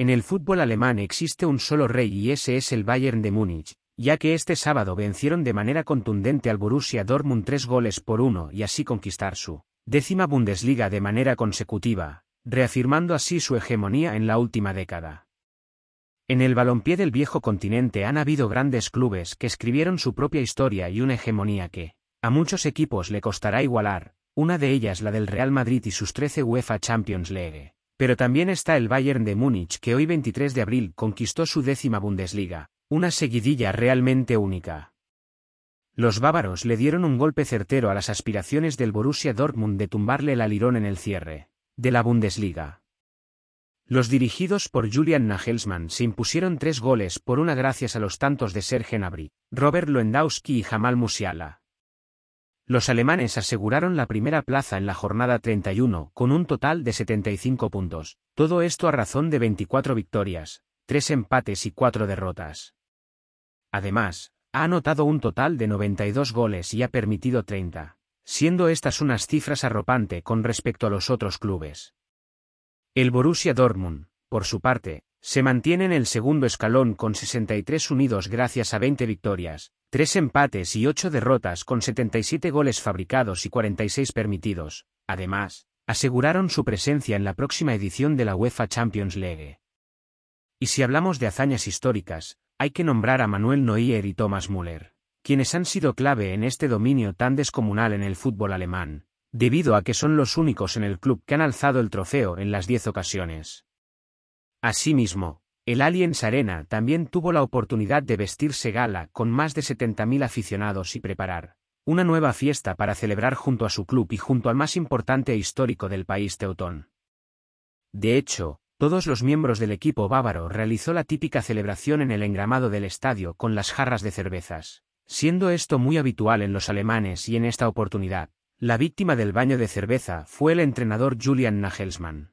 En el fútbol alemán existe un solo rey y ese es el Bayern de Múnich, ya que este sábado vencieron de manera contundente al Borussia Dortmund tres goles por uno y así conquistar su décima Bundesliga de manera consecutiva, reafirmando así su hegemonía en la última década. En el balompié del viejo continente han habido grandes clubes que escribieron su propia historia y una hegemonía que, a muchos equipos le costará igualar, una de ellas la del Real Madrid y sus 13 UEFA Champions League. Pero también está el Bayern de Múnich que hoy 23 de abril conquistó su décima Bundesliga, una seguidilla realmente única. Los bávaros le dieron un golpe certero a las aspiraciones del Borussia Dortmund de tumbarle el alirón en el cierre de la Bundesliga. Los dirigidos por Julian Nagelsmann se impusieron tres goles por una gracias a los tantos de Serge Gnabry, Robert Lewandowski y Jamal Musiala. Los alemanes aseguraron la primera plaza en la jornada 31, con un total de 75 puntos, todo esto a razón de 24 victorias, 3 empates y 4 derrotas. Además, ha anotado un total de 92 goles y ha permitido 30, siendo estas unas cifras arropante con respecto a los otros clubes. El Borussia Dortmund, por su parte, se mantiene en el segundo escalón con 63 unidos gracias a 20 victorias, 3 empates y 8 derrotas con 77 goles fabricados y 46 permitidos. Además, aseguraron su presencia en la próxima edición de la UEFA Champions League. Y si hablamos de hazañas históricas, hay que nombrar a Manuel Neuer y Thomas Müller, quienes han sido clave en este dominio tan descomunal en el fútbol alemán, debido a que son los únicos en el club que han alzado el trofeo en las 10 ocasiones. Asimismo, el Aliens Arena también tuvo la oportunidad de vestirse gala con más de 70.000 aficionados y preparar una nueva fiesta para celebrar junto a su club y junto al más importante e histórico del país teutón. De hecho, todos los miembros del equipo bávaro realizó la típica celebración en el engramado del estadio con las jarras de cervezas, siendo esto muy habitual en los alemanes y en esta oportunidad, la víctima del baño de cerveza fue el entrenador Julian Nagelsmann.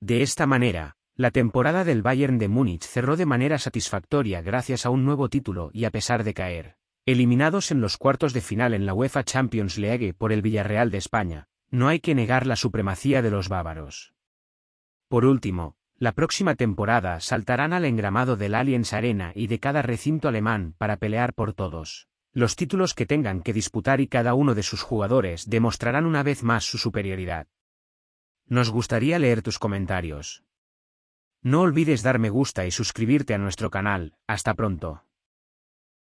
De esta manera, la temporada del Bayern de Múnich cerró de manera satisfactoria gracias a un nuevo título y a pesar de caer, eliminados en los cuartos de final en la UEFA Champions League por el Villarreal de España, no hay que negar la supremacía de los bávaros. Por último, la próxima temporada saltarán al engramado del Allianz Arena y de cada recinto alemán para pelear por todos. Los títulos que tengan que disputar y cada uno de sus jugadores demostrarán una vez más su superioridad. Nos gustaría leer tus comentarios. No olvides dar me gusta y suscribirte a nuestro canal. Hasta pronto.